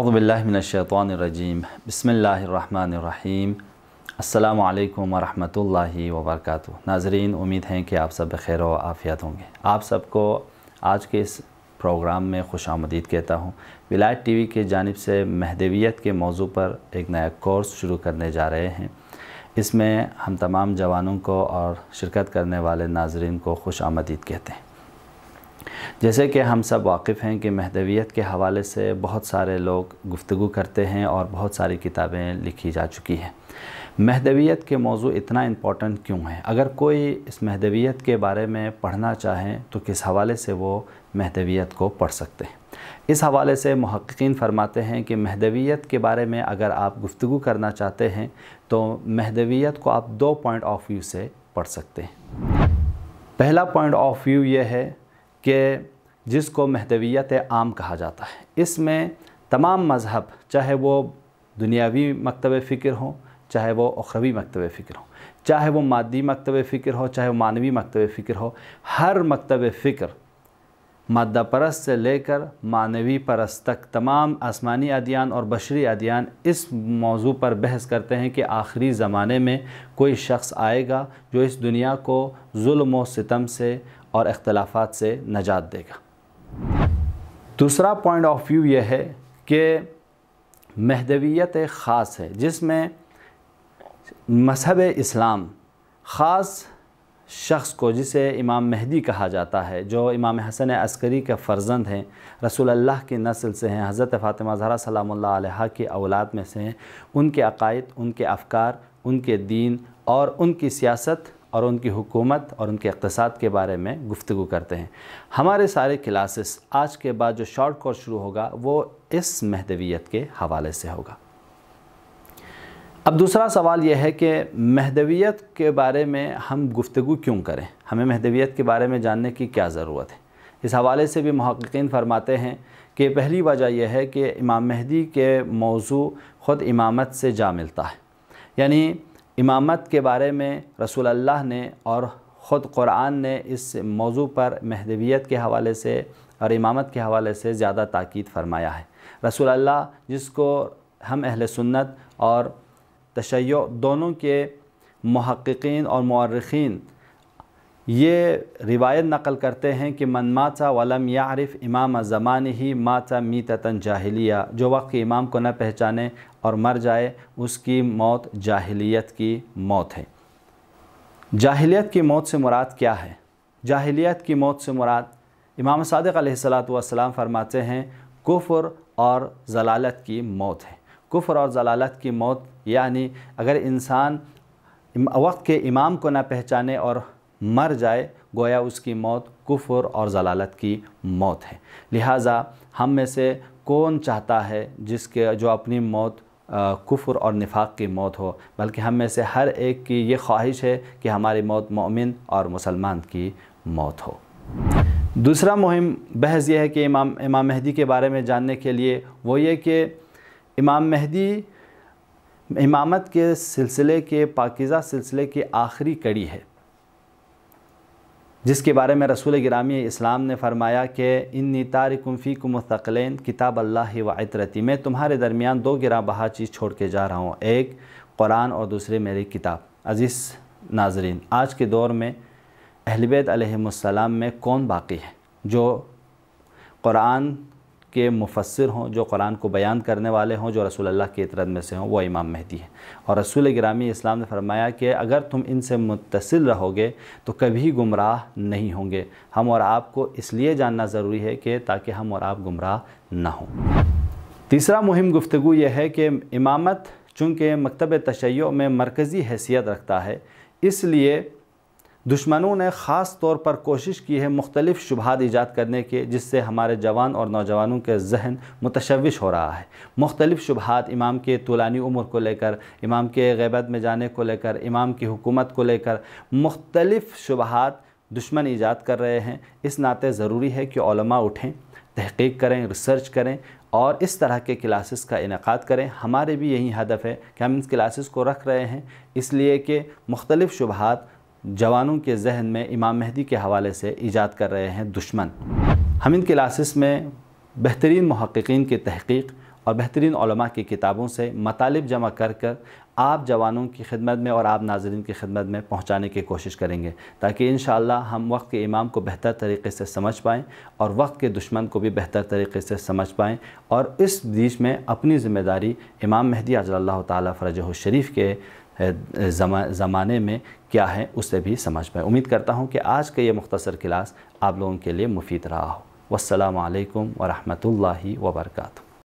अज़बिल्लिनशैतरजीम बसमीम अल्लाम वरहमल वबरक़ नाजरीन उम्मीद हैं कि आप सब खैर व आफ़ियत होंगे आप सबको आज के इस प्रोग्राम में खुश आमदीद कहता हूँ विलायत टी वी के जानब से महदवियत के मौजू पर एक नया कोर्स शुरू करने जा रहे हैं इसमें हम तमाम जवानों को और शिरकत करने वाले नाजरन को खुश आमदीद कहते हैं जैसे कि हम सब वाकिफ़ हैं कि महदवियत के हवाले से बहुत सारे लोग गुफ्तु करते हैं और बहुत सारी किताबें लिखी जा चुकी हैं महदवियत के मौजू इतना इम्पोर्टेंट क्यों है अगर कोई इस महदवियत के बारे में पढ़ना चाहें तो किस हवाले से वो महदवियत को पढ़ सकते हैं इस हवाले से महक्कीन फरमाते हैं कि महदवियत के बारे में अगर आप गुफ्तु करना चाहते हैं तो महदवियत को आप दो पॉइंट ऑफ व्यू से पढ़ सकते हैं पहला पॉइंट ऑफ व्यू ये है के जिसको महदवियत आम कहा जाता है इसमें तमाम मज़हब चाहे वो दुनियावी मकतब फ़िक्र हो चाहे वो अखरवी मकतब फ़िक्र हो चाहे वो मादी मकतब फ़िक्र हो चाहे वो मानवी मकतब फ़िक्र हो हर मकतब फ़िक्र मादा परस्त से लेकर मानवी परस्त तक तमाम आसमानी अदियान और बशरी अदियान इस मौजू पर बहस करते हैं कि आखिरी ज़माने में कोई शख्स आएगा जो इस दुनिया को जुल्म व सितम से और अख्तलाफात से नजात देगा दूसरा पॉइंट ऑफ व्यू यह है कि महदवियत एक ख़ास है जिसमें मजहब इस्लाम ख़ास शख्स को जिसे इमाम महदी कहा जाता है जो इमाम हसन अस्करी के फ़र्जंद हैं रसूल अल्लाह की नस्ल से हैं हज़रत फ़ातिमा ज़हरा सलाम के की औलाद में से हैं उनके अकायद उनके अफकार उनके दीन और उनकी सियासत और उनकी हुकूमत और उनके अकतसाद के बारे में गुफ्तु करते हैं हमारे सारे क्लासेस आज के बाद जो शॉर्ट कोर्स शुरू होगा वो इस महदवियत के हवाले से होगा अब दूसरा सवाल यह है कि महदवियत के बारे में हम गुफ्तु क्यों करें हमें महदवियत के बारे में जानने की क्या ज़रूरत है इस हवाले से भी महक्कीन फरमाते हैं कि पहली वजह यह है कि इमाम महदी के मौजू ख़ुद इमामत से जा मिलता है यानी इमामत के बारे में रसूल अल्लाह ने और ख़ुद कुरान ने इस मौजू पर महदवियत के हवाले से और इमामत के हवाले से ज़्यादा ताक़द फरमाया है रसूल अल्लाह जिसको हम अहल सुन्नत और तशय दोनों के महक्कीन और मौरखीन ये रिवायत नकल करते हैं कि मन माता वलम यारिफ इमाम ज़मान ही माता मी ततन जाहलिया जो वक्त इमाम को न पहचाने और मर जाए उसकी मौत जाहलीत की मौत है जाहलीत की मौत से मुराद क्या है जाहलीत की मौत से मुराद इमाम सदक वसलाम फरमाते हैं कुफ्र और जलालत की मौत है कुफ्र और जलालत की मौत यानी अगर इंसान वक्त के इमाम को ना पहचाने और मर जाए गोया उसकी मौत कुफर और जलालत की मौत है लिहाजा हम में से कौन चाहता है जिसके जो अपनी मौत कुफर और निफाक की मौत हो बल्कि हम में से हर एक की ये ख्वाहिश है कि हमारी मौत मोमिन और मुसलमान की मौत हो दूसरा मुहिम बहस यह है कि इमाम इमाम महदी के बारे में जानने के लिए वो ये कि इमाम महदी इमामत के सिलसिले के पाकिज़ा सिलसिले की आखिरी कड़ी है जिसके बारे में रसूल ग्रामी इस्लाम ने फरमाया कि इन तारकुम्फ़ी को मुस्तकलैन किताब अल्लाह वायतरती मैं तुम्हारे दरमियान दो गिरा बहा चीज़ छोड़ के जा रहा हूँ एक कुरान और दूसरे मेरी किताब अज़ीज़ नाजरीन आज के दौर में अहलबैत में कौन बाकी है जो कुरान के मुफसर हों जो कुरान को बयान करने वाले हों जो रसूल अल्लाह के तरद में से हों वो इमाम महदी हैं और रसूल ग्रामी इस्लाम ने फरमाया कि अगर तुम इनसे मुतसिल रहोगे तो कभी गुमराह नहीं होंगे हम और आप को इसलिए जानना ज़रूरी है कि ताकि हम और आप गुमराह ना हों तीसरा मुहिम गुफ्तु यह है कि इमामत चूँकि मकतब तशैयों में मरकज़ी हैसियत रखता है इसलिए दुश्मनों ने ख़ास तौर पर कोशिश की है मुख्तलिफ़ शुबहत ईजाद करने के जिससे हमारे जवान और नौजवानों के जहन मुतशविश हो रहा है मुख्तलिफ़ शुबहत इमाम के तुलानी उम्र को लेकर इमाम के गैबत में जाने को लेकर इमाम की हुकूमत को लेकर मुख्तलिफ़ शुबहत दुश्मन ईजाद कर रहे हैं इस नाते ज़रूरी है कि उठें तहकीक करें रिसर्च करें और इस तरह के क्लासेस का इनका करें हमारे भी यही हदफ है कि हम इन क्लासेस को रख रहे हैं इसलिए कि मुख्तलिफ़ शुबहत जवानों के जहन में इमाम महदी के हवाले से ईजाद कर रहे हैं दुश्मन हम इन क्लासेस में बेहतरीन महक्कीन की तहकीक और बेहतरीन की किताबों से मतालब जमा कर कर आप जवानों की खिदमत में और आप नाजरन की खिदमत में पहुँचाने की कोशिश करेंगे ताकि इन हम वक्त के इमाम को बेहतर तरीके से समझ पाएँ और वक्त के दुश्मन को भी बेहतर तरीके से समझ पाएँ और इस बीच में अपनी ज़िम्मेदारी इमाम महदी अजल्ला तफ़रजह शरीफ के ज़माने में क्या है उसे भी समझ पाए उम्मीद करता हूँ कि आज का ये मुख्तसर क्लास आप लोगों के लिए मुफीद रहा हो वालकम वरहमल वर्का